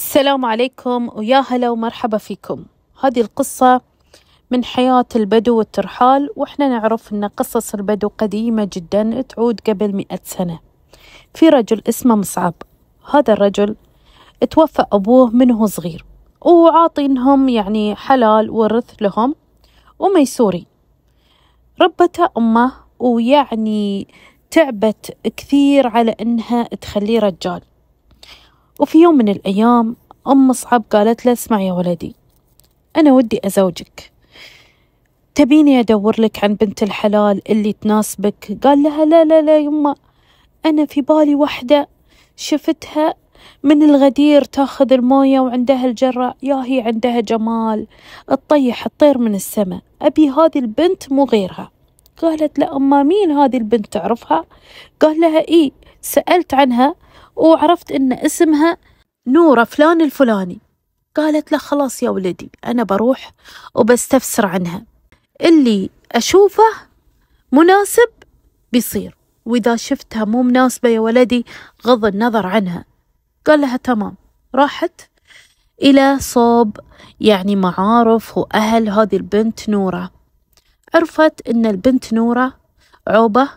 السلام عليكم ويا هلا ومرحبا فيكم هذه القصة من حياة البدو والترحال وإحنا نعرف أن قصص البدو قديمة جدا تعود قبل مئة سنة في رجل اسمه مصعب هذا الرجل توفى أبوه منه صغير وعاطينهم يعني حلال ورث لهم وميسوري ربته أمه ويعني تعبت كثير على أنها تخليه رجال وفي يوم من الأيام أم مصعب قالت له اسمع يا ولدي أنا ودي أزوجك تبيني أدور لك عن بنت الحلال اللي تناسبك قال لها لا لا لا يما أنا في بالي وحدة شفتها من الغدير تاخذ الموية وعندها الجرة يا هي عندها جمال تطيح الطير من السماء أبي هذه البنت مو غيرها قالت لا أما مين هذه البنت تعرفها قال لها إيه سألت عنها وعرفت إن اسمها نورة فلان الفلاني قالت له خلاص يا ولدي أنا بروح وبستفسر عنها اللي أشوفه مناسب بيصير وإذا شفتها مو مناسبة يا ولدي غض النظر عنها قال لها تمام راحت إلى صوب يعني معارف وأهل هذه البنت نورة عرفت أن البنت نورة عوبة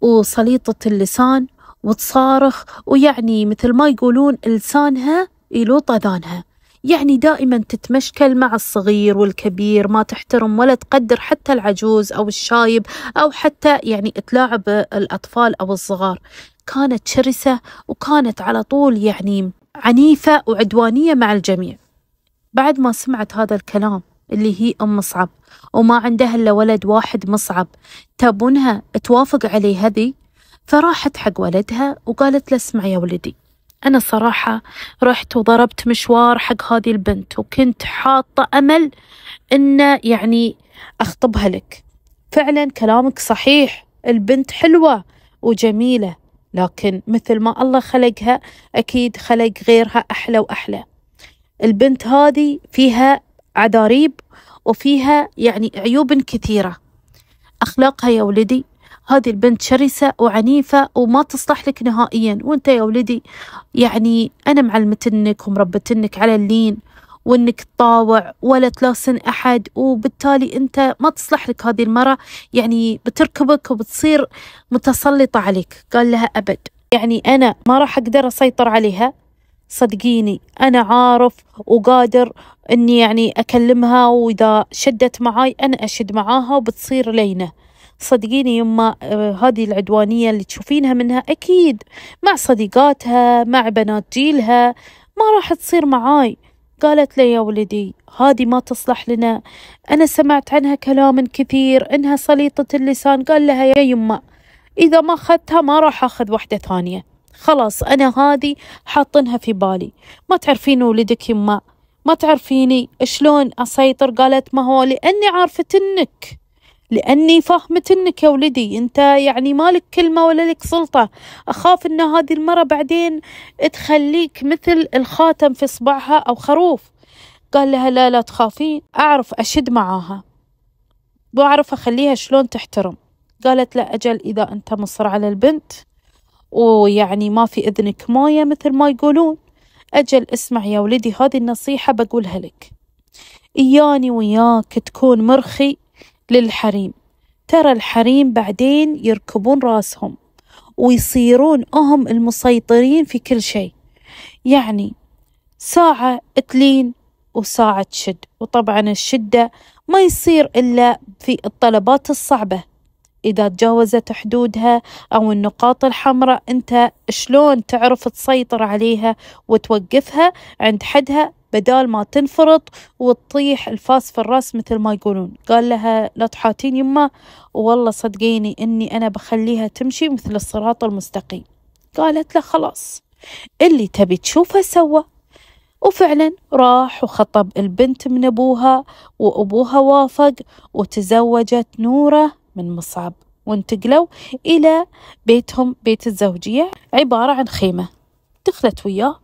وسليطة اللسان وتصارخ ويعني مثل ما يقولون لسانها يلوط أذانها يعني دائما تتمشكل مع الصغير والكبير ما تحترم ولا تقدر حتى العجوز أو الشايب أو حتى يعني تلاعب الأطفال أو الصغار كانت شرسة وكانت على طول يعني عنيفة وعدوانية مع الجميع بعد ما سمعت هذا الكلام اللي هي أم مصعب وما عندها إلا ولد واحد مصعب تبونها توافق عليه هذه فراحت حق ولدها وقالت له اسمع يا ولدي أنا صراحة رحت وضربت مشوار حق هذه البنت وكنت حاطة أمل إنه يعني أخطبها لك فعلا كلامك صحيح البنت حلوة وجميلة لكن مثل ما الله خلقها أكيد خلق غيرها أحلى وأحلى البنت هذه فيها عذاريب وفيها يعني عيوب كثيرة أخلاقها يا ولدي هذه البنت شرسة وعنيفة وما تصلح لك نهائيا وانت يا ولدي يعني أنا معلمتنك ومربتنك على اللين وانك تطاوع ولا تلاسن احد وبالتالي انت ما تصلح لك هذه المرة يعني بتركبك وبتصير متسلطة عليك قال لها ابد يعني انا ما راح اقدر اسيطر عليها صدقيني أنا عارف وقادر أني يعني أكلمها وإذا شدت معاي أنا أشد معاها وبتصير لينة صدقيني يما آه، هذه العدوانية اللي تشوفينها منها أكيد مع صديقاتها مع بنات جيلها ما راح تصير معاي قالت لي يا ولدي هذه ما تصلح لنا أنا سمعت عنها كلام كثير إنها سليطة اللسان قال لها يا يما إذا ما أخذتها ما راح أخذ واحدة ثانية خلاص أنا هذه حاطنها في بالي ما تعرفين ولدك يما ما تعرفيني شلون أسيطر قالت ما هو لأني عارفة إنك لأني فاهمة أنك يا ولدي أنت يعني مالك كلمة ولا لك سلطة أخاف أن هذه المرة بعدين تخليك مثل الخاتم في صبعها أو خروف قال لها لا لا تخافين أعرف أشد معاها وأعرف أخليها شلون تحترم قالت لا أجل إذا أنت مصر على البنت ويعني ما في إذنك موية مثل ما يقولون أجل اسمع يا ولدي هذه النصيحة بقولها لك إياني وياك تكون مرخي للحريم ترى الحريم بعدين يركبون راسهم ويصيرون أهم المسيطرين في كل شيء يعني ساعة تلين وساعة تشد وطبعا الشدة ما يصير إلا في الطلبات الصعبة إذا تجاوزت حدودها أو النقاط الحمراء أنت شلون تعرف تسيطر عليها وتوقفها عند حدها بدال ما تنفرط وتطيح الفاس في الراس مثل ما يقولون قال لها لا تحاتين يما والله صدقيني اني انا بخليها تمشي مثل الصراط المستقيم قالت له خلاص اللي تبي تشوفه سوى وفعلا راح وخطب البنت من أبوها وأبوها وافق وتزوجت نورة من مصعب وانتقلوا إلى بيتهم بيت الزوجية عبارة عن خيمة دخلت وياه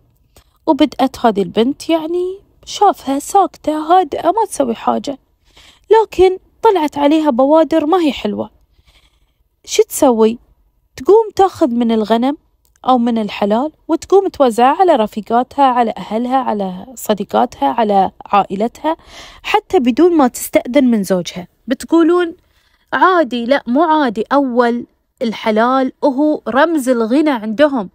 وبدأت هذه البنت يعني شافها ساكتة هادئة ما تسوي حاجة لكن طلعت عليها بوادر ما هي حلوة شو تسوي تقوم تاخذ من الغنم أو من الحلال وتقوم توزعها على رفيقاتها على أهلها على صديقاتها على عائلتها حتى بدون ما تستأذن من زوجها بتقولون عادي لا مو عادي أول الحلال وهو رمز الغنى عندهم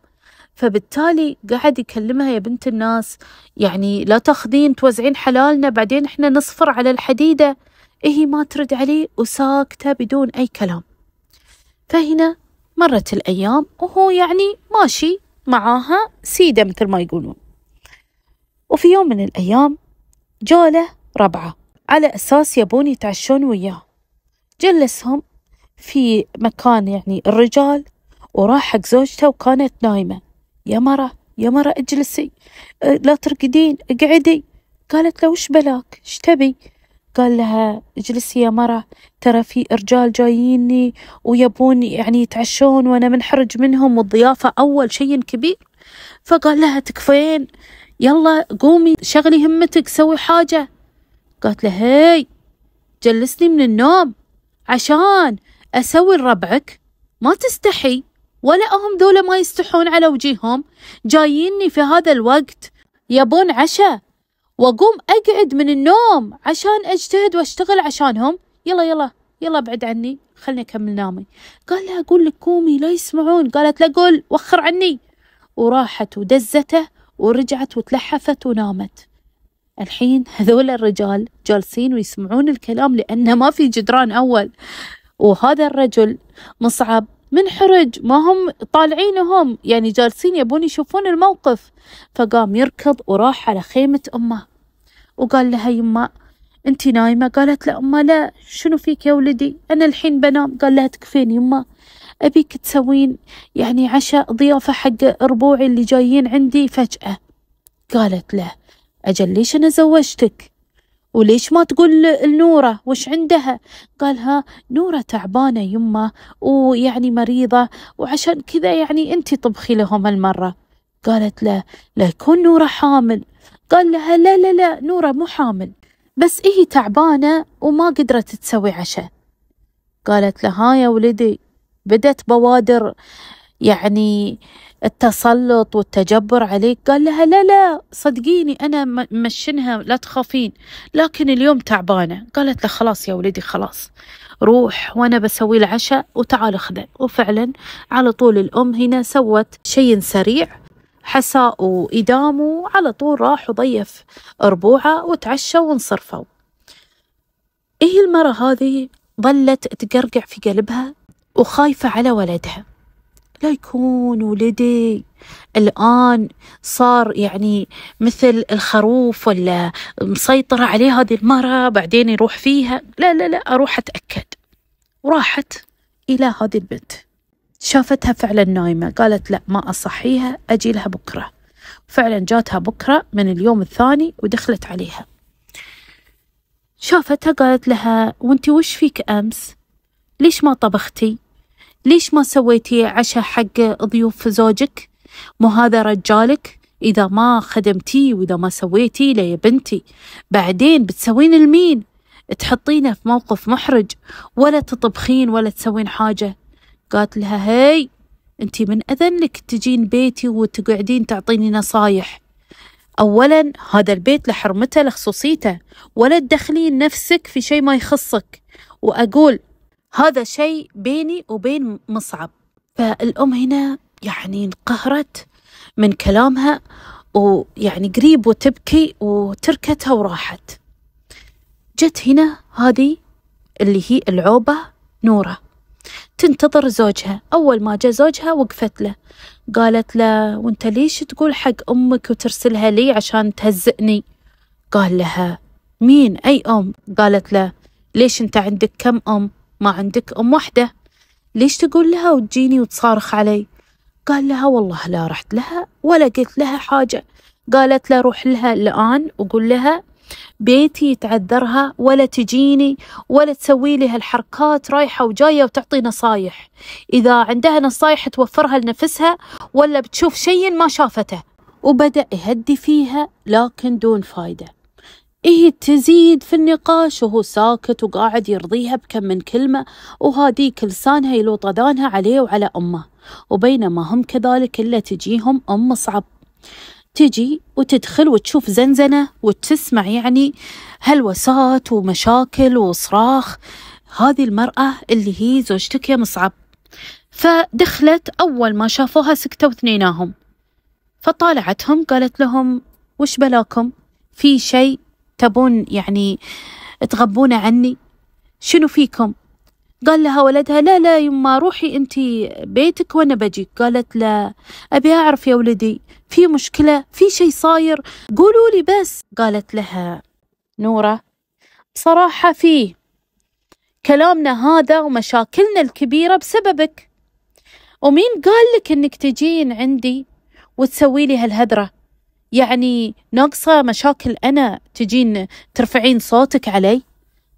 فبالتالي قاعد يكلمها يا بنت الناس يعني لا تاخذين توزعين حلالنا بعدين احنا نصفر على الحديدة هي ما ترد عليه وساكتة بدون أي كلام فهنا مرت الأيام وهو يعني ماشي معاها سيدة مثل ما يقولون وفي يوم من الأيام جاله ربعة على أساس يبون يتعشون وياه جلسهم في مكان يعني الرجال وراح حق زوجته وكانت نايمة يا مرة يا مرة اجلسي أه، لا ترقدين اقعدي قالت له وش بلاك اشتبي تبي قال لها اجلسي يا مرة ترى في رجال جاييني ويبون يعني يتعشون وانا منحرج منهم والضيافة اول شيء كبير فقال لها تكفين يلا قومي شغلي همتك سوي حاجة قالت له هاي جلسني من النوم عشان اسوي لربعك ما تستحي ولا هم ذولا ما يستحون على وجيههم جاييني في هذا الوقت يبون عشاء واقوم اقعد من النوم عشان اجتهد واشتغل عشانهم يلا يلا يلا ابعد عني خلني اكمل نامي قال لها اقول لك قومي لا يسمعون قالت لا قول وخر عني وراحت ودزته ورجعت وتلحفت ونامت الحين هذول الرجال جالسين ويسمعون الكلام لأنه ما في جدران أول وهذا الرجل مصعب منحرج ما هم طالعين هم يعني جالسين يبون يشوفون الموقف فقام يركض وراح على خيمة أمه وقال لها يما أنت نايمة قالت له أمه لا شنو فيك يا ولدي أنا الحين بنام قال لها تكفين يما أبيك تسوين يعني عشاء ضيافة حق ربوعي اللي جايين عندي فجأة قالت له أجل ليش أنا زوجتك وليش ما تقول لنورة وش عندها قالها نورة تعبانة يمه ويعني مريضة وعشان كذا يعني أنت طبخي لهم المرة قالت له لا يكون نورة حامل قال لها لا لا لا نورة مو حامل بس إيه تعبانة وما قدرت تسوي عشاء قالت له ها يا ولدي بدت بوادر يعني التسلط والتجبر عليك قال لها لا لا صدقيني أنا مشنها لا تخافين لكن اليوم تعبانة قالت له خلاص يا ولدي خلاص روح وأنا بسوي العشاء وتعال خذه وفعلا على طول الأم هنا سوت شيء سريع حساء وإدامه وعلى طول راح وضيف ربوعه وتعشى وانصرفوا إيه المرة هذه ظلت تقرقع في قلبها وخايفة على ولدها لا يكون ولدي الآن صار يعني مثل الخروف ولا مسيطرة عليه هذه المرة بعدين يروح فيها لا لا لا أروح أتأكد وراحت إلى هذه البنت شافتها فعلا نايمة قالت لا ما أصحيها أجي لها بكرة فعلا جاتها بكرة من اليوم الثاني ودخلت عليها شافتها قالت لها وانتي وش فيك أمس ليش ما طبختي ليش ما سويتي عشاء حق ضيوف زوجك مو هذا رجالك إذا ما خدمتيه وإذا ما سويتي له يا بنتي بعدين بتسوين المين تحطينه في موقف محرج ولا تطبخين ولا تسوين حاجة قالت لها هاي انتي من أذنك تجين بيتي وتقعدين تعطيني نصايح أولا هذا البيت لحرمته لخصوصيته ولا تدخلين نفسك في شيء ما يخصك وأقول هذا شيء بيني وبين مصعب فالأم هنا يعني انقهرت من كلامها ويعني قريب وتبكي وتركتها وراحت جت هنا هذه اللي هي العوبة نورة تنتظر زوجها أول ما جاء زوجها وقفت له قالت له وانت ليش تقول حق أمك وترسلها لي عشان تهزئني قال لها مين أي أم قالت له ليش انت عندك كم أم ما عندك أم وحدة ليش تقول لها وتجيني وتصارخ علي قال لها والله لا رحت لها ولا قلت لها حاجة قالت له روح لها الآن وقول لها بيتي يتعذرها ولا تجيني ولا تسوي لي هالحركات رايحة وجاية وتعطي نصايح إذا عندها نصايح توفرها لنفسها ولا بتشوف شيء ما شافته وبدأ يهدي فيها لكن دون فايدة إيه تزيد في النقاش وهو ساكت وقاعد يرضيها بكم من كلمة وهذيك لسانها يلوط أذانها عليه وعلى أمه وبينما هم كذلك إلا تجيهم أم مصعب تجي وتدخل وتشوف زنزنة وتسمع يعني هلوسات ومشاكل وصراخ هذه المرأة اللي هي زوجتك يا مصعب فدخلت أول ما شافوها سكتوا اثنيناهم فطالعتهم قالت لهم وش بلاكم في شيء تبون يعني تغبون عني شنو فيكم قال لها ولدها لا لا يما روحي انت بيتك وانا بجيك قالت لا ابي اعرف يا ولدي في مشكله في شي صاير قولوا لي بس قالت لها نوره بصراحه فيه كلامنا هذا ومشاكلنا الكبيره بسببك ومين قال لك انك تجين عندي وتسوي لي هالهذره يعني ناقصة مشاكل أنا تجين ترفعين صوتك علي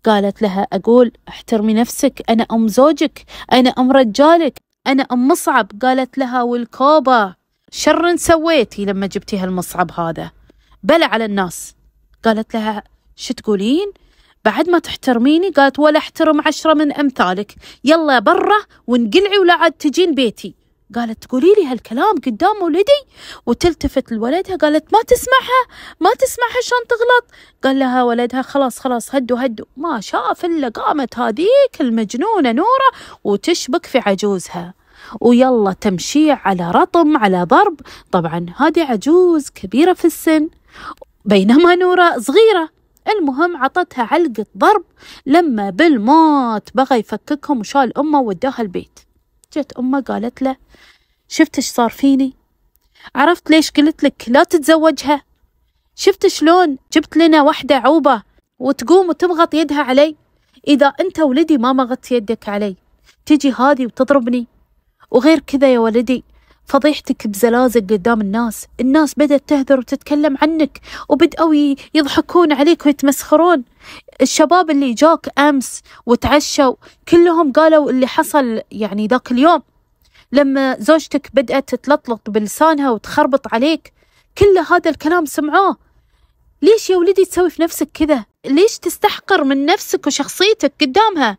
قالت لها أقول احترمي نفسك أنا أم زوجك أنا أم رجالك أنا أم مصعب قالت لها والكوبة شر سويتي لما جبتي هالمصعب هذا بلى على الناس قالت لها شو تقولين بعد ما تحترميني قالت ولا احترم عشرة من أمثالك يلا برا وانقلعي ولا عاد تجين بيتي قالت تقولي لي هالكلام قدام ولدي وتلتفت لولدها قالت ما تسمعها ما تسمعها شلون تغلط قال لها ولدها خلاص خلاص هدوا هدوا ما شاف إلا قامت هذيك المجنونة نورة وتشبك في عجوزها ويلا تمشيع على رطم على ضرب طبعا هذه عجوز كبيرة في السن بينما نورة صغيرة المهم عطتها علقة ضرب لما بالموت بغى يفككهم وشال أمه وداها البيت جت أمه قالت له شفت ايش صار فيني عرفت ليش قلت لك لا تتزوجها شفت شلون جبت لنا واحدة عوبة وتقوم وتمغط يدها علي إذا أنت ولدي ما مغطت يدك علي تجي هذه وتضربني وغير كذا يا ولدي فضيحتك بزلازل قدام الناس الناس بدأت تهذر وتتكلم عنك وبدأوا يضحكون عليك ويتمسخرون الشباب اللي جاك أمس وتعشوا كلهم قالوا اللي حصل يعني ذاك اليوم لما زوجتك بدأت تتلطلط بلسانها وتخربط عليك كل هذا الكلام سمعوه ليش يا ولدي تسوي في نفسك كذا ليش تستحقر من نفسك وشخصيتك قدامها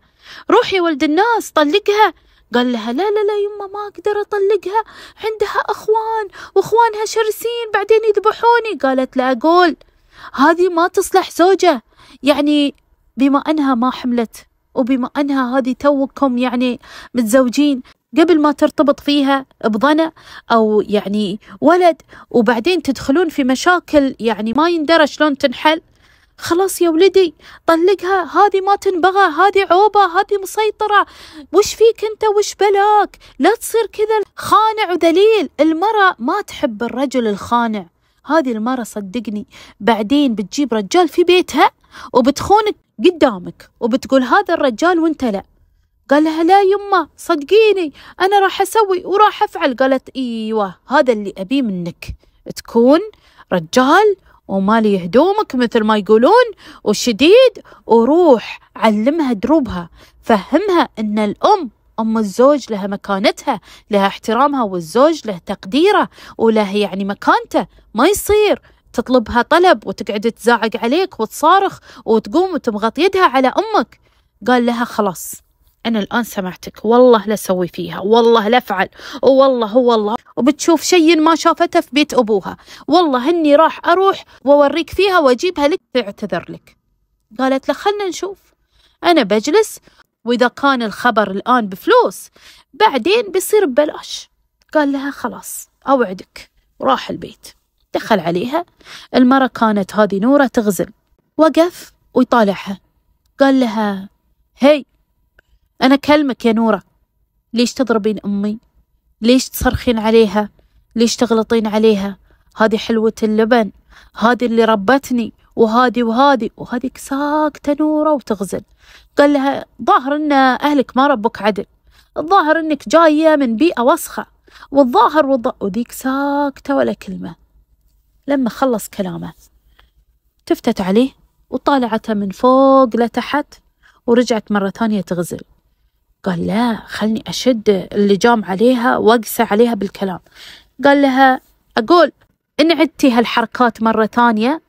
روح يا ولد الناس طلقها قال لها لا لا لا يما ما أقدر أطلقها عندها أخوان وأخوانها شرسين بعدين يذبحوني قالت لا أقول هذه ما تصلح زوجة يعني بما أنها ما حملت وبما أنها هذه توكم يعني متزوجين قبل ما ترتبط فيها بضنة أو يعني ولد وبعدين تدخلون في مشاكل يعني ما يندرى شلون تنحل خلاص يا ولدي طلقها هذه ما تنبغى هذه عوبة هذه مسيطرة وش فيك انت وش بلاك لا تصير كذا خانع وذليل المرأة ما تحب الرجل الخانع هذه المرة صدقني بعدين بتجيب رجال في بيتها وبتخونك قدامك وبتقول هذا الرجال وانت لا قال لها لا يمه صدقيني أنا راح أسوي وراح أفعل قالت إيوه هذا اللي أبيه منك تكون رجال ومالي هدومك مثل ما يقولون وشديد وروح علمها دروبها فهمها ان الام أم الزوج لها مكانتها لها احترامها والزوج له تقديره وله يعني مكانته ما يصير تطلبها طلب وتقعد تزعق عليك وتصارخ وتقوم وتمغط يدها على أمك قال لها خلاص أنا الآن سمعتك والله لا سوي فيها والله لا أفعل والله والله وبتشوف شيء ما شافته في بيت أبوها والله إني راح أروح وأوريك فيها وأجيبها لك تعتذر لك قالت له خلنا نشوف أنا بجلس وإذا كان الخبر الآن بفلوس بعدين بيصير ببلاش قال لها خلاص أوعدك راح البيت دخل عليها المرة كانت هذه نورة تغزل وقف ويطالعها قال لها هي أنا كلمك يا نورة ليش تضربين أمي؟ ليش تصرخين عليها؟ ليش تغلطين عليها؟ هذه حلوة اللبن هذه اللي ربتني وهذه وهذه وهذيك ساكتة نورة وتغزل قال لها ظاهر أن أهلك ما ربك عدل الظاهر أنك جاية من بيئة وسخة والظاهر والظاهر وذيك ساكتة ولا كلمة لما خلص كلامه تفتت عليه وطالعته من فوق لتحت ورجعت مرة ثانية تغزل قال لا خلني أشد اللجام عليها وأقسى عليها بالكلام قال لها أقول إن عدتي هالحركات مرة ثانية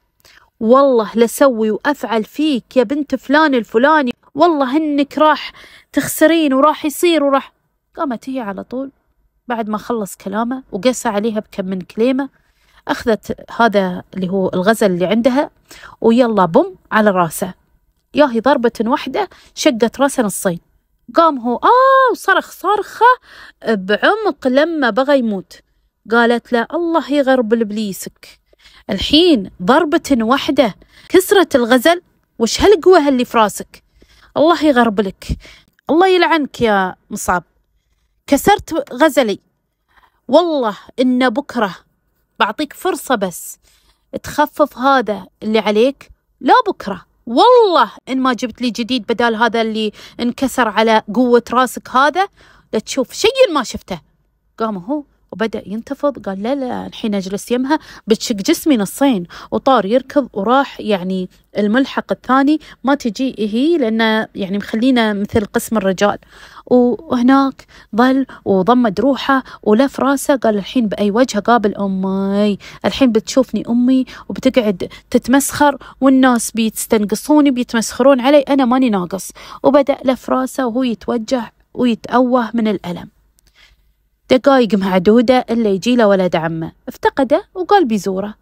والله لسوي وأفعل فيك يا بنت فلان الفلاني والله إنك راح تخسرين وراح يصير وراح قامت هي على طول بعد ما خلص كلامه وقسى عليها بكم من كلمة أخذت هذا اللي هو الغزل اللي عندها ويلا بوم على راسه ياهي ضربة واحدة شقت راسه نصين قام هو آه صرخ صرخة بعمق لما بغى يموت قالت له الله يغربل لبليسك الحين ضربة واحدة كسرت الغزل وش هالقوة اللي في راسك الله يغربلك الله يلعنك يا مصعب كسرت غزلي والله إن بكرة بعطيك فرصة بس تخفف هذا اللي عليك لا بكره والله إن ما جبت لي جديد بدال هذا اللي انكسر على قوة راسك هذا لتشوف شيء ما شفته قام هو وبدأ ينتفض قال لا لا الحين أجلس يمها بتشق جسمي نصين وطار يركض وراح يعني الملحق الثاني ما تجي هي لأنه يعني مخلينا مثل قسم الرجال وهناك ظل وضمد روحه ولف راسه قال الحين بأي وجه قابل أمي الحين بتشوفني أمي وبتقعد تتمسخر والناس بيتستنقصوني بيتمسخرون علي أنا ماني ناقص وبدأ لف راسه وهو يتوجه ويتأوه من الألم دقايق معدودة إلا يجي له ولد عمه افتقده وقال بيزوره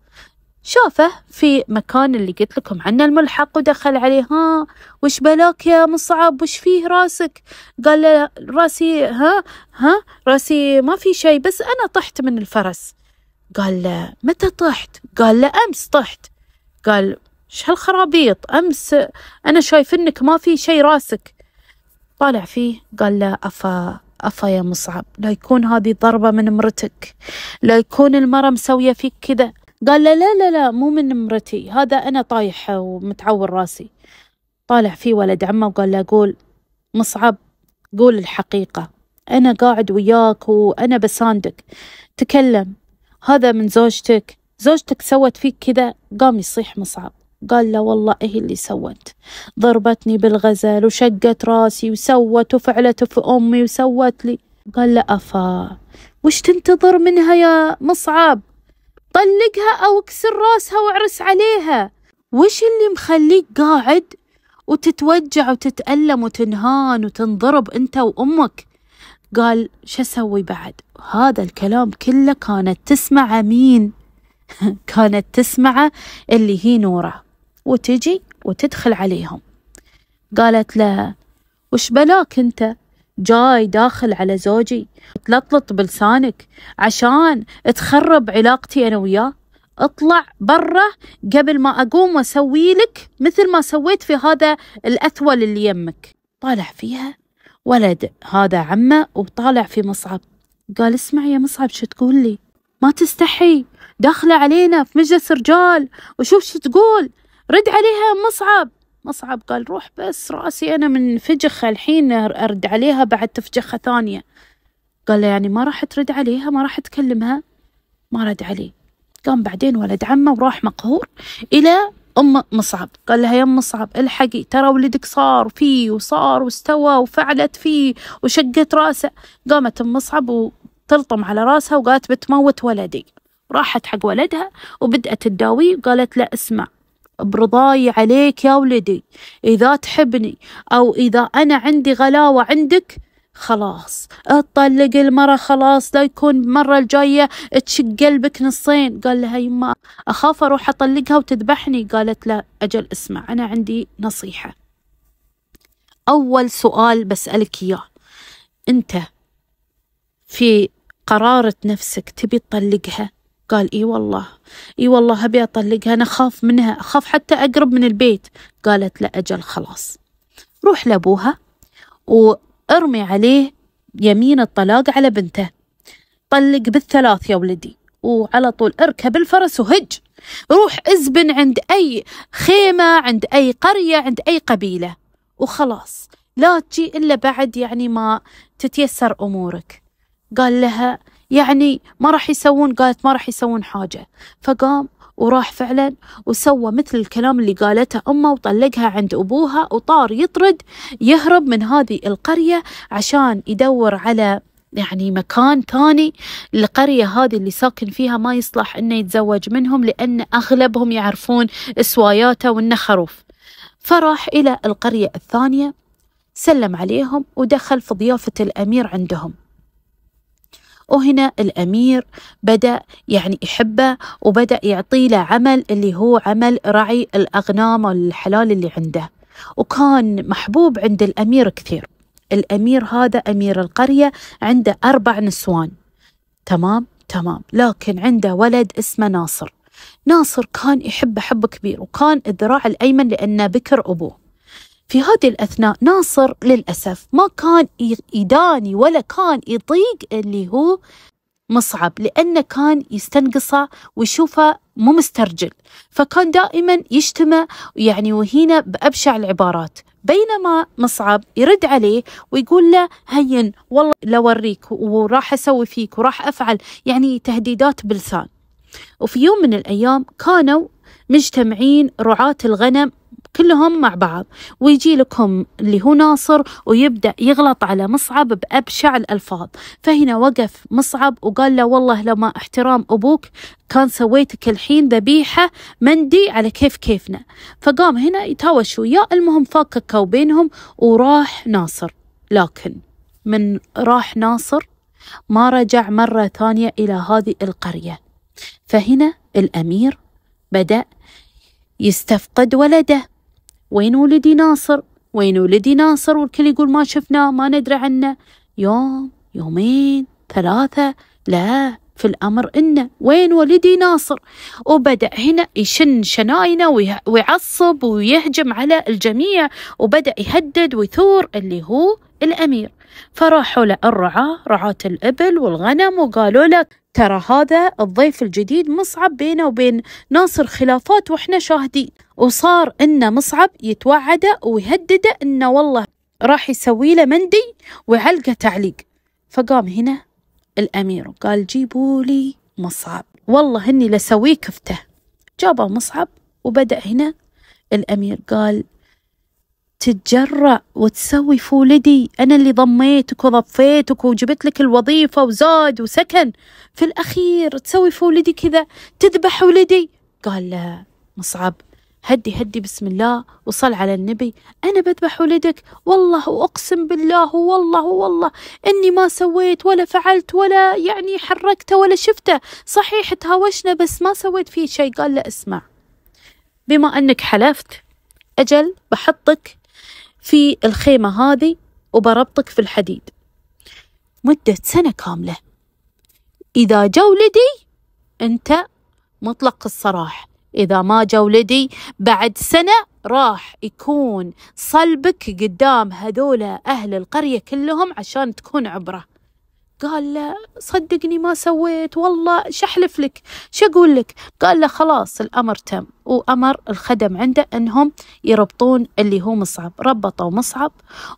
شافه في مكان اللي قلت لكم عنه الملحق ودخل عليه ها وش بلاك يا مصعب وش فيه راسك قال له راسي ها ها راسي ما في شي بس أنا طحت من الفرس قال له متى طحت قال له أمس طحت قال ايش هالخرابيط امس انا شايفنك ما في شي راسك طالع فيه قال له افا أفا يا مصعب لا يكون هذه ضربة من مرتك لا يكون المرة مسوية فيك كذا قال لا لا لا لا مو من مرتي هذا أنا طايحة ومتعور راسي طالع فيه ولد عمه وقال له قول مصعب قول الحقيقة أنا قاعد وياك وأنا بساندك تكلم هذا من زوجتك زوجتك سوت فيك كذا قام يصيح مصعب قال لا والله إيه اللي سوت ضربتني بالغزال وشقت راسي وسوت وفعلت في أمي وسوت لي قال لا أفا وش تنتظر منها يا مصعب طلقها أو اكسر راسها واعرس عليها وش اللي مخليك قاعد وتتوجع وتتألم وتنهان وتنضرب أنت وأمك قال شو أسوي بعد هذا الكلام كله كانت تسمعه مين كانت تسمعه اللي هي نوره وتجي وتدخل عليهم قالت له وش بلاك انت جاي داخل على زوجي تلطلط بلسانك عشان تخرب علاقتي انا وياه اطلع برا قبل ما اقوم واسوي لك مثل ما سويت في هذا الاثول اللي يمك طالع فيها ولد هذا عمه وطالع في مصعب قال اسمع يا مصعب شو تقول لي ما تستحي داخلة علينا في مجلس رجال وشوف شو تقول رد عليها مصعب مصعب قال روح بس راسي انا من فجخه الحين ارد عليها بعد تفجخه ثانيه قال يعني ما راح ترد عليها ما راح تكلمها ما رد عليه قام بعدين ولد عمه وراح مقهور الى ام مصعب قال لها يا ام مصعب الحقي ترى ولدك صار فيه وصار واستوى وفعلت فيه وشقت راسه قامت ام مصعب وتلطم على راسها وقالت بتموت ولدي راحت حق ولدها وبدأت تداويه وقالت له اسمع برضاي عليك يا ولدي إذا تحبني أو إذا أنا عندي غلاوة عندك خلاص اطلق المرة خلاص لا يكون المرة الجاية تشق قلبك نصين قال لها يما أخاف أروح أطلقها وتذبحني قالت لا أجل اسمع أنا عندي نصيحة أول سؤال بسألك إياه أنت في قرارة نفسك تبي تطلقها قال اي والله اي والله ابي اطلقها انا اخاف منها اخاف حتى اقرب من البيت قالت لا اجل خلاص روح لابوها وارمي عليه يمين الطلاق على بنته طلق بالثلاث يا ولدي وعلى طول اركب الفرس وهج روح ازبن عند اي خيمه عند اي قريه عند اي قبيله وخلاص لا تجي الا بعد يعني ما تتيسر امورك قال لها يعني ما راح يسوون قالت ما راح يسوون حاجة فقام وراح فعلا وسوى مثل الكلام اللي قالته أمه وطلقها عند أبوها وطار يطرد يهرب من هذه القرية عشان يدور على يعني مكان ثاني القرية هذه اللي ساكن فيها ما يصلح إنه يتزوج منهم لأن أغلبهم يعرفون سواياته وإنه خروف فراح إلى القرية الثانية سلم عليهم ودخل في ضيافة الأمير عندهم وهنا الأمير بدأ يعني يحبه وبدأ يعطي له عمل اللي هو عمل رعي الأغنام والحلال اللي عنده وكان محبوب عند الأمير كثير الأمير هذا أمير القرية عنده أربع نسوان تمام تمام لكن عنده ولد اسمه ناصر ناصر كان يحبه حب كبير وكان الذراع الأيمن لأنه بكر أبوه في هذه الأثناء ناصر للأسف ما كان يداني ولا كان يطيق اللي هو مصعب لأنه كان يستنقصه ويشوفه مو مسترجل فكان دائما يشتمه يعني وهنا بأبشع العبارات بينما مصعب يرد عليه ويقول له هين والله لوريك وراح أسوي فيك وراح أفعل يعني تهديدات بلسان وفي يوم من الأيام كانوا مجتمعين رعاة الغنم كلهم مع بعض ويجي لكم اللي هو ناصر ويبدأ يغلط على مصعب بأبشع الألفاظ فهنا وقف مصعب وقال له والله لما احترام أبوك كان سويتك الحين ذبيحة مندي على كيف كيفنا فقام هنا يتاوش ويا المهم فككوا بينهم وراح ناصر لكن من راح ناصر ما رجع مرة ثانية إلى هذه القرية فهنا الأمير بدأ يستفقد ولده وين ولدي ناصر وين ولدي ناصر والكل يقول ما شفناه ما ندري عنه يوم يومين ثلاثة لا في الأمر إنه وين ولدي ناصر وبدأ هنا يشن شناينه ويعصب ويهجم على الجميع وبدأ يهدد ويثور اللي هو الأمير فراحوا له الرعاة رعاة الإبل والغنم وقالوا له ترى هذا الضيف الجديد مصعب بينه وبين ناصر خلافات واحنا شاهدين وصار ان مصعب يتوعده ويهدده انه والله راح يسوي له مندي ويعلقه تعليق فقام هنا الامير قال جيبوا لي مصعب والله اني لسويه كفته جابه مصعب وبدا هنا الامير قال تتجرأ وتسوي في ولدي أنا اللي ضميتك وضفيتك وجبت لك الوظيفة وزاد وسكن في الأخير تسوي في ولدي كذا تذبح ولدي قال لا مصعب هدي هدي بسم الله وصل على النبي أنا بذبح ولدك والله وأقسم بالله والله والله إني ما سويت ولا فعلت ولا يعني حركته ولا شفته صحيح تهاوشنا بس ما سويت فيه شيء قال لا اسمع بما أنك حلفت أجل بحطك في الخيمة هذه وبربطك في الحديد مدة سنة كاملة إذا جا ولدي أنت مطلق الصراح إذا ما جا ولدي بعد سنة راح يكون صلبك قدام هذولا أهل القرية كلهم عشان تكون عبرة قال له صدقني ما سويت والله شحلف لك شو اقول لك قال له خلاص الأمر تم وأمر الخدم عنده أنهم يربطون اللي هو مصعب ربطوا مصعب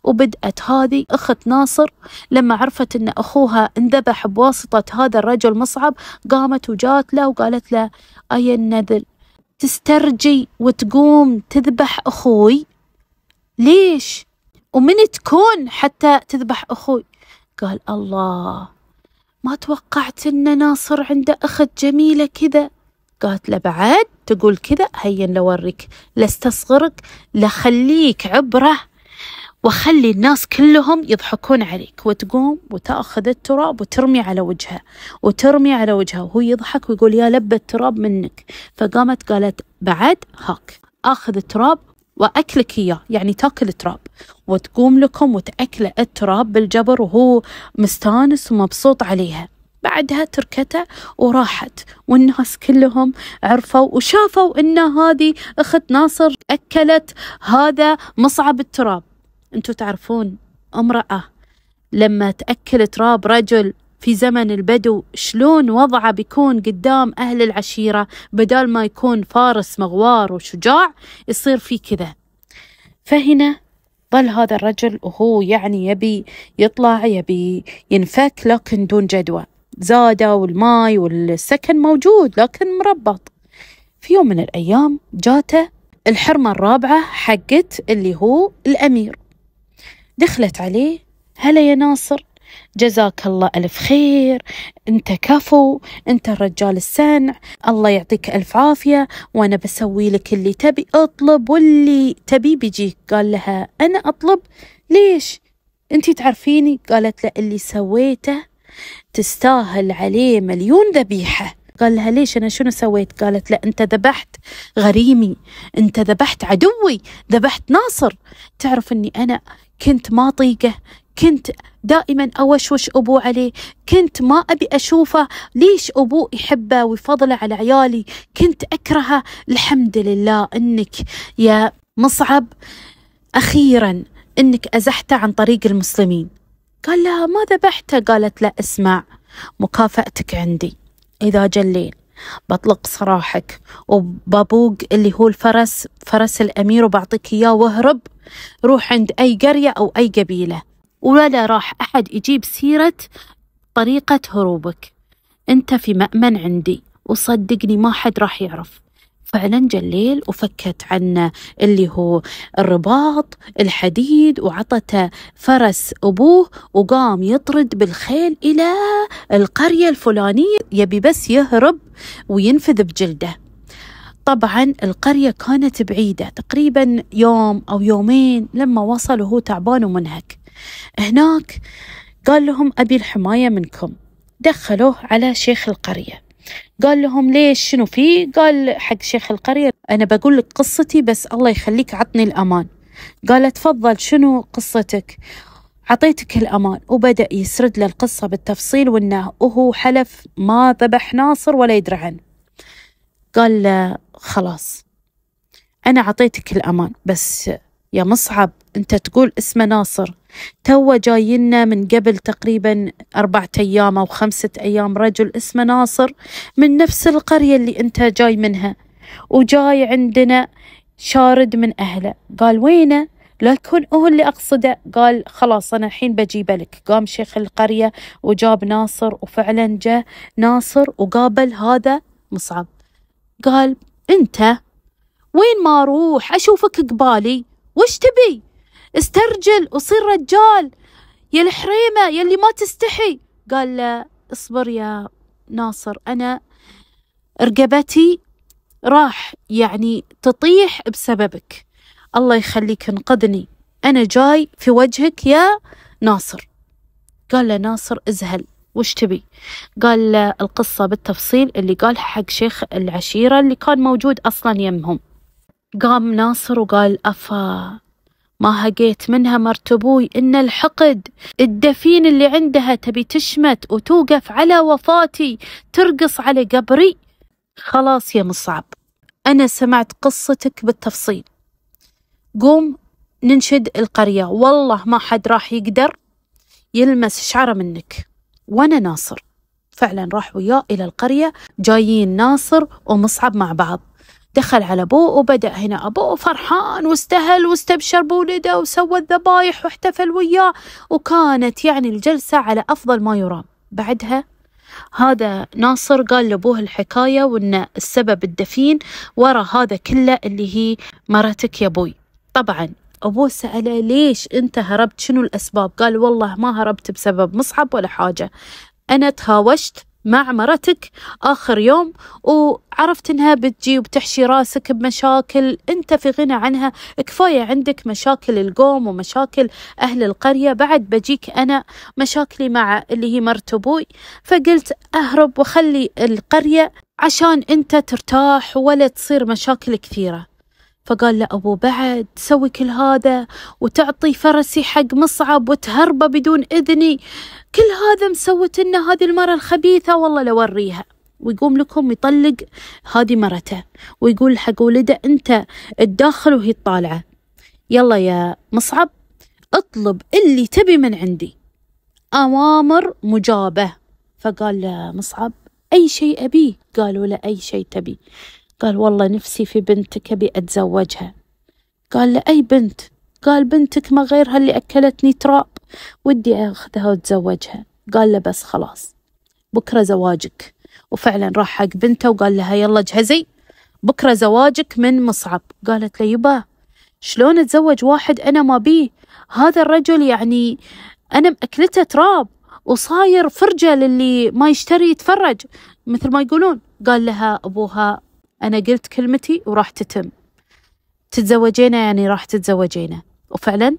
وبدأت هذه أخت ناصر لما عرفت أن أخوها انذبح بواسطة هذا الرجل مصعب قامت وجات له وقالت له أي النذل تسترجي وتقوم تذبح أخوي ليش ومن تكون حتى تذبح أخوي قال الله ما توقعت ان ناصر عنده اخت جميلة كذا قالت له بعد تقول كذا هيا اوريك لا استصغرك لا خليك عبره وخلي الناس كلهم يضحكون عليك وتقوم وتاخذ التراب وترمي على وجهه وترمي على وجهه وهو يضحك ويقول يا لب التراب منك فقامت قالت بعد هاك اخذ التراب وأكلك إياه يعني تاكل تراب وتقوم لكم وتأكله التراب بالجبر وهو مستانس ومبسوط عليها بعدها تركته وراحت والناس كلهم عرفوا وشافوا ان هذه اخت ناصر اكلت هذا مصعب التراب انتم تعرفون امراه لما تاكل تراب رجل في زمن البدو شلون وضعه بيكون قدام أهل العشيرة بدل ما يكون فارس مغوار وشجاع يصير في كذا فهنا ظل هذا الرجل وهو يعني يبي يطلع يبي ينفك لكن دون جدوى زادة والماي والسكن موجود لكن مربط في يوم من الأيام جاته الحرمة الرابعة حقت اللي هو الأمير دخلت عليه هلا يا ناصر جزاك الله ألف خير أنت كفو أنت الرجال السنع الله يعطيك ألف عافية وأنا بسوي لك اللي تبي أطلب واللي تبي بيجيك قال لها أنا أطلب ليش أنت تعرفيني قالت له اللي سويته تستاهل عليه مليون ذبيحة قال لها ليش أنا شنو سويت قالت لا أنت ذبحت غريمي أنت ذبحت عدوي ذبحت ناصر تعرف أني أنا كنت ما طيقه كنت دائما أوشوش أبو عليه كنت ما أبي أشوفه ليش أبو يحبه ويفضله على عيالي كنت أكرهه الحمد لله أنك يا مصعب أخيرا أنك أزحته عن طريق المسلمين قال لها ما ذبحته قالت له اسمع مكافأتك عندي إذا جلين بطلق سراحك وببوق اللي هو الفرس فرس الأمير وبعطيك إياه واهرب روح عند أي قرية أو أي قبيلة ولا راح أحد يجيب سيرة طريقة هروبك أنت في مأمن عندي وصدقني ما حد راح يعرف فعلا جليل وفكت عنه اللي هو الرباط الحديد وعطته فرس أبوه وقام يطرد بالخيل إلى القرية الفلانية يبي بس يهرب وينفذ بجلده طبعا القرية كانت بعيدة تقريبا يوم أو يومين لما وصل وهو تعبان ومنهك هناك قال لهم أبي الحماية منكم دخلوه على شيخ القرية قال لهم ليش شنو في قال حق شيخ القرية أنا بقول لك قصتي بس الله يخليك عطني الأمان قال تفضل شنو قصتك عطيتك الأمان وبدأ يسرد له القصة بالتفصيل وإنه وهو حلف ما ذبح ناصر ولا يدري عنه قال له خلاص أنا عطيتك الأمان بس يا مصعب أنت تقول اسمه ناصر تو جاينا من قبل تقريبا أربعة أيام أو خمسة أيام رجل اسمه ناصر من نفس القرية اللي أنت جاي منها وجاي عندنا شارد من أهله قال وينه لا يكون هو اللي أقصده قال خلاص أنا الحين بجيبه لك قام شيخ القرية وجاب ناصر وفعلا جاء ناصر وقابل هذا مصعب قال أنت وين ما أروح أشوفك قبالي وش تبي استرجل وصير رجال يا الحريمة يا اللي ما تستحي قال له اصبر يا ناصر أنا رقبتي راح يعني تطيح بسببك الله يخليك انقذني أنا جاي في وجهك يا ناصر قال له ناصر ازهل وش تبي قال له القصة بالتفصيل اللي قالها حق شيخ العشيرة اللي كان موجود أصلا يمهم قام ناصر وقال أفا ما هقيت منها مرت أبوي إن الحقد الدفين اللي عندها تبي تشمت وتوقف على وفاتي ترقص على قبري خلاص يا مصعب أنا سمعت قصتك بالتفصيل قوم ننشد القرية والله ما حد راح يقدر يلمس شعرة منك وأنا ناصر فعلا راح وياه إلى القرية جايين ناصر ومصعب مع بعض دخل على أبوه وبدأ هنا أبوه فرحان واستهل واستبشر بولده وسوى الذبايح واحتفل وياه وكانت يعني الجلسة على أفضل ما يرام بعدها هذا ناصر قال لأبوه الحكاية وأن السبب الدفين ورا هذا كله اللي هي مرتك يا أبوي طبعا أبوه سأله ليش أنت هربت شنو الأسباب قال والله ما هربت بسبب مصعب ولا حاجة أنا تهاوشت مع مرتك آخر يوم وعرفت إنها بتجي وبتحشي راسك بمشاكل أنت في غنى عنها كفاية عندك مشاكل القوم ومشاكل أهل القرية بعد بجيك أنا مشاكلي مع اللي هي مرت أبوي فقلت أهرب وخلي القرية عشان أنت ترتاح ولا تصير مشاكل كثيرة فقال له أبو بعد تسوي كل هذا وتعطي فرسي حق مصعب وتهربه بدون إذني كل هذا مسوت لنا هذه المرة الخبيثة والله لوريها ويقوم لكم يطلق هذه مرته ويقول حق ولده أنت الداخل وهي الطالعة يلا يا مصعب اطلب اللي تبي من عندي أوامر مجابة فقال مصعب أي شيء أبيه قالوا له أي شيء تبي قال والله نفسي في بنتك أبي أتزوجها قال له أي بنت قال بنتك ما غيرها اللي أكلتني تراب ودي أخذها وأتزوجها قال له بس خلاص بكرة زواجك وفعلا راح حق بنته وقال لها يلا جهزي بكرة زواجك من مصعب قالت له يبا شلون أتزوج واحد أنا ما بيه هذا الرجل يعني أنا مأكلته تراب وصاير فرجة للي ما يشتري يتفرج مثل ما يقولون قال لها أبوها أنا قلت كلمتي وراح تتم تتزوجينه يعني راح تتزوجينه وفعلا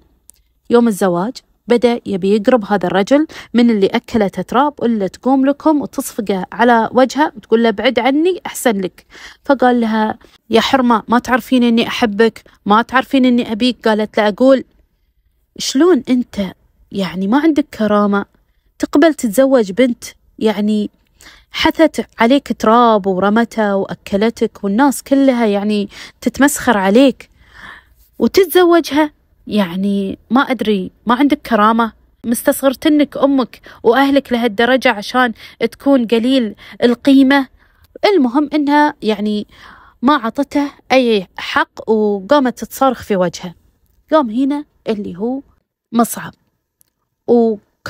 يوم الزواج بدأ يبي يقرب هذا الرجل من اللي أكلته تراب ولا تقوم لكم وتصفقه على وجهه وتقول له بعد عني أحسن لك فقال لها يا حرمة ما تعرفين أني أحبك ما تعرفين أني أبيك قالت له أقول شلون أنت يعني ما عندك كرامة تقبل تتزوج بنت يعني حثت عليك تراب ورمته وأكلتك والناس كلها يعني تتمسخر عليك وتتزوجها يعني ما أدري ما عندك كرامة مستصغرتنك أمك وأهلك لهالدرجة عشان تكون قليل القيمة المهم إنها يعني ما عطته أي حق وقامت تصرخ في وجهه قام هنا اللي هو مصعب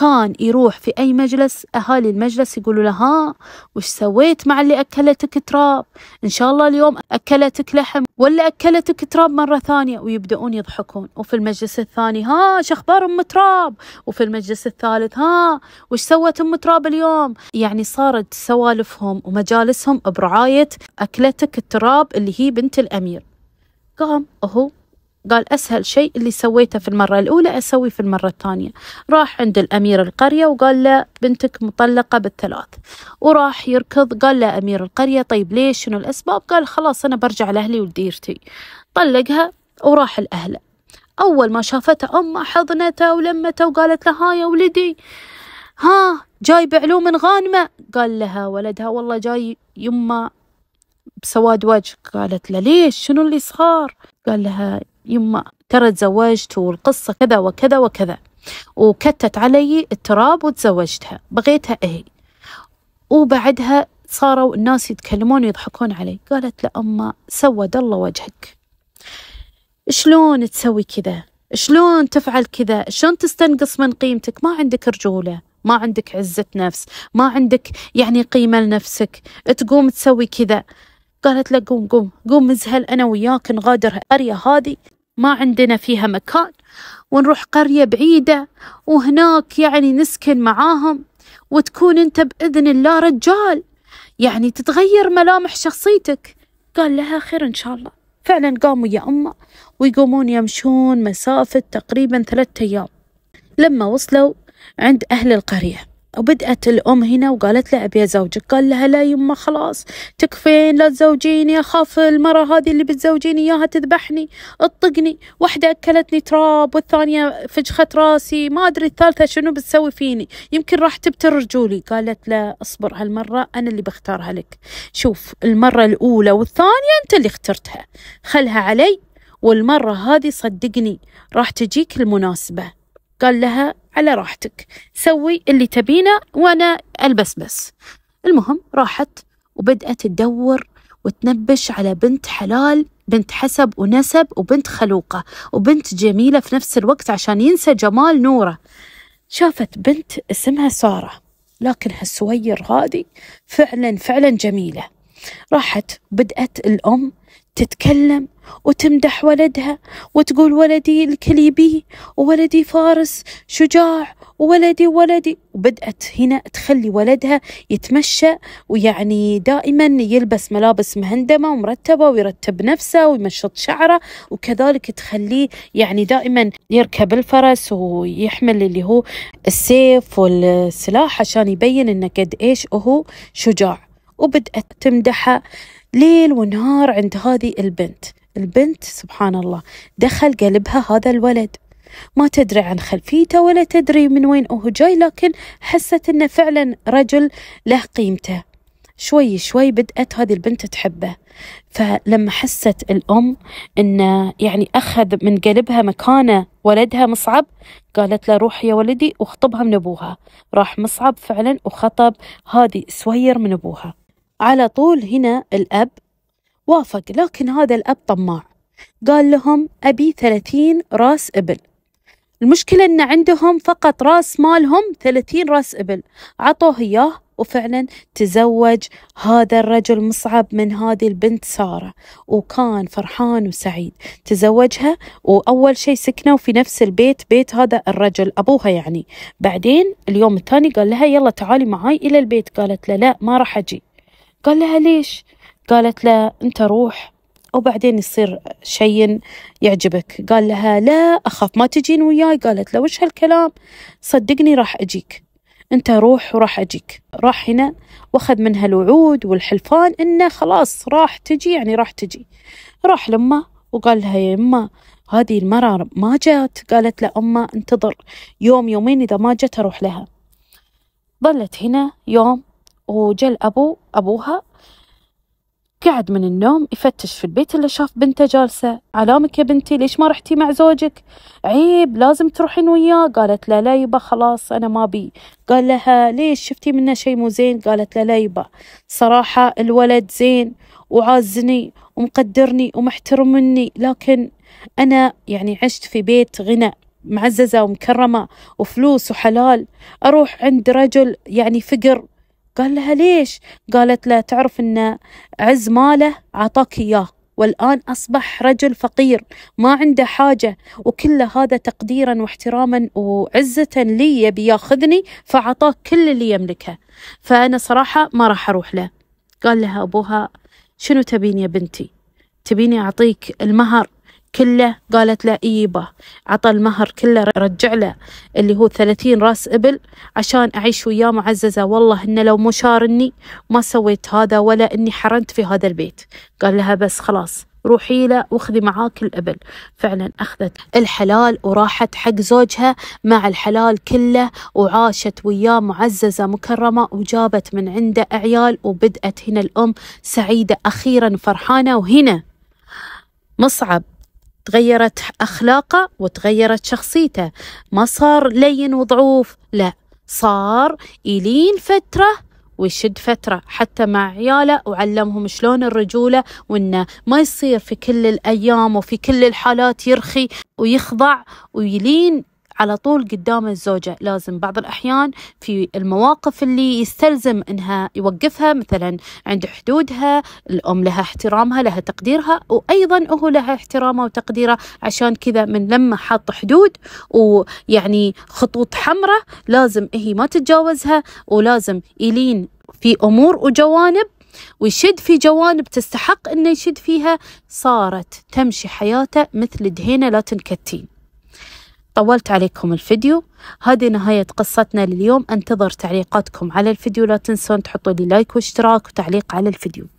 كان يروح في أي مجلس أهالي المجلس يقولوا له ها وش سويت مع اللي أكلتك تراب إن شاء الله اليوم أكلتك لحم ولا أكلتك تراب مرة ثانية ويبدأون يضحكون وفي المجلس الثاني ها شخبار أم تراب وفي المجلس الثالث ها وش سوت أم تراب اليوم يعني صارت سوالفهم ومجالسهم برعاية أكلتك التراب اللي هي بنت الأمير قام هو قال أسهل شيء اللي سويته في المرة الأولى أسوي في المرة الثانية راح عند الأمير القرية وقال له بنتك مطلقة بالثلاث وراح يركض قال له أمير القرية طيب ليش شنو الأسباب قال خلاص أنا برجع لأهلي ولديرتي طلقها وراح لأهله أول ما شافته أمه حضنته ولمته وقالت له ها يا ولدي ها جاي بعلوم غانمة قال لها ولدها والله جاي يما بسواد وجه قالت له ليش شنو اللي صار قال لها يما ترى تزوجت والقصة كذا وكذا وكذا وكتت علي التراب وتزوجتها بغيتها أهي وبعدها صاروا الناس يتكلمون ويضحكون علي قالت له أما سود الله وجهك شلون تسوي كذا شلون تفعل كذا شلون تستنقص من قيمتك ما عندك رجولة ما عندك عزة نفس ما عندك يعني قيمة لنفسك تقوم تسوي كذا قالت له قوم قوم قوم مزهل أنا وياك نغادر أريا هذه ما عندنا فيها مكان ونروح قرية بعيدة وهناك يعني نسكن معاهم وتكون أنت بإذن الله رجال يعني تتغير ملامح شخصيتك قال لها خير إن شاء الله فعلا قاموا يا أمه ويقومون يمشون مسافة تقريبا ثلاثة أيام لما وصلوا عند أهل القرية وبدأت الأم هنا وقالت له أبي أزوجك قال لها لا يما خلاص تكفين لا تزوجيني أخاف المرة هذه اللي بتزوجيني إياها تذبحني اطقني واحدة أكلتني تراب والثانية فجخت راسي ما أدري الثالثة شنو بتسوي فيني يمكن راح تبتر رجولي قالت له أصبر هالمرة أنا اللي بختارها لك شوف المرة الأولى والثانية أنت اللي اخترتها خلها علي والمرة هذه صدقني راح تجيك المناسبة قال لها على راحتك سوي اللي تبينه وأنا ألبس بس المهم راحت وبدأت تدور وتنبش على بنت حلال بنت حسب ونسب وبنت خلوقة وبنت جميلة في نفس الوقت عشان ينسى جمال نوره شافت بنت اسمها سارة لكن هالسوير هذه فعلا فعلا جميلة راحت بدأت الأم تتكلم وتمدح ولدها وتقول ولدي الكل يبيه وولدي فارس شجاع ولدي ولدي وبدأت هنا تخلي ولدها يتمشى ويعني دائما يلبس ملابس مهندمة ومرتبة ويرتب نفسه ويمشط شعره وكذلك تخليه يعني دائما يركب الفرس ويحمل اللي هو السيف والسلاح عشان يبين انه قد ايش هو شجاع وبدأت تمدحه ليل ونهار عند هذه البنت البنت سبحان الله دخل قلبها هذا الولد ما تدري عن خلفيته ولا تدري من وين هو جاي لكن حست انه فعلا رجل له قيمته شوي شوي بدأت هذه البنت تحبه فلما حست الأم أن يعني أخذ من قلبها مكانه ولدها مصعب قالت له روح يا ولدي وخطبها من أبوها راح مصعب فعلا وخطب هذه سوير من أبوها على طول هنا الأب وافق لكن هذا الأب طماع قال لهم أبي ثلاثين راس إبل المشكلة أن عندهم فقط راس مالهم ثلاثين راس إبل عطوه إياه وفعلا تزوج هذا الرجل مصعب من هذه البنت سارة وكان فرحان وسعيد تزوجها وأول شيء سكنوا في نفس البيت بيت هذا الرجل أبوها يعني بعدين اليوم الثاني قال لها يلا تعالي معاي إلى البيت قالت له لا ما راح أجي قال لها ليش قالت له أنت روح وبعدين يصير شيء يعجبك قال لها لا أخاف ما تجين وياي قالت له وش هالكلام صدقني راح أجيك أنت روح وراح أجيك راح هنا وأخذ منها الوعود والحلفان إنه خلاص راح تجي يعني راح تجي راح لما وقال لها يا أمه هذه المرة ما جات قالت له أمه انتظر يوم يومين إذا ما جت أروح لها ظلت هنا يوم وجل أبو أبوها قعد من النوم يفتش في البيت اللي شاف بنته جالسة علامك يا بنتي ليش ما رحتي مع زوجك عيب لازم تروحين وياه قالت له لا يبا خلاص أنا ما بي قال لها ليش شفتي منه شيء مو زين قالت له لا يبا صراحة الولد زين وعازني ومقدرني ومحترمني لكن أنا يعني عشت في بيت غنى معززة ومكرمة وفلوس وحلال أروح عند رجل يعني فقر قال لها ليش قالت له تعرف أن عز ماله أعطاك إياه والآن أصبح رجل فقير ما عنده حاجة وكل هذا تقديرا واحتراما وعزة لي بياخذني فاعطاك كل اللي يملكه فأنا صراحة ما راح أروح له قال لها أبوها شنو تبين يا بنتي تبيني أعطيك المهر كله قالت له إيبه عطى المهر كله رجع له اللي هو ثلاثين راس إبل عشان أعيش وياه معززة والله إن لو مو شارني ما سويت هذا ولا إني حرنت في هذا البيت قال لها بس خلاص روحي له واخذي معاك الإبل فعلا أخذت الحلال وراحت حق زوجها مع الحلال كله وعاشت وياه معززة مكرمة وجابت من عنده عيال وبدأت هنا الأم سعيدة أخيرا فرحانة وهنا مصعب تغيرت أخلاقه وتغيرت شخصيته ما صار لين وضعوف لا صار يلين فتره ويشد فترة حتى مع عياله وعلمهم شلون الرجولة وإنه ما يصير في كل الأيام وفي كل الحالات يرخي ويخضع ويلين على طول قدام الزوجة لازم بعض الأحيان في المواقف اللي يستلزم أنها يوقفها مثلا عند حدودها الأم لها احترامها لها تقديرها وأيضا هو لها احترامه وتقديره عشان كذا من لما حط حدود ويعني خطوط حمراء لازم هي ما تتجاوزها ولازم يلين في أمور وجوانب ويشد في جوانب تستحق انه يشد فيها صارت تمشي حياته مثل دهينه لا تنكتين طولت عليكم الفيديو هذه نهاية قصتنا لليوم أنتظر تعليقاتكم على الفيديو لا تنسون تحطوا لي لايك واشتراك وتعليق على الفيديو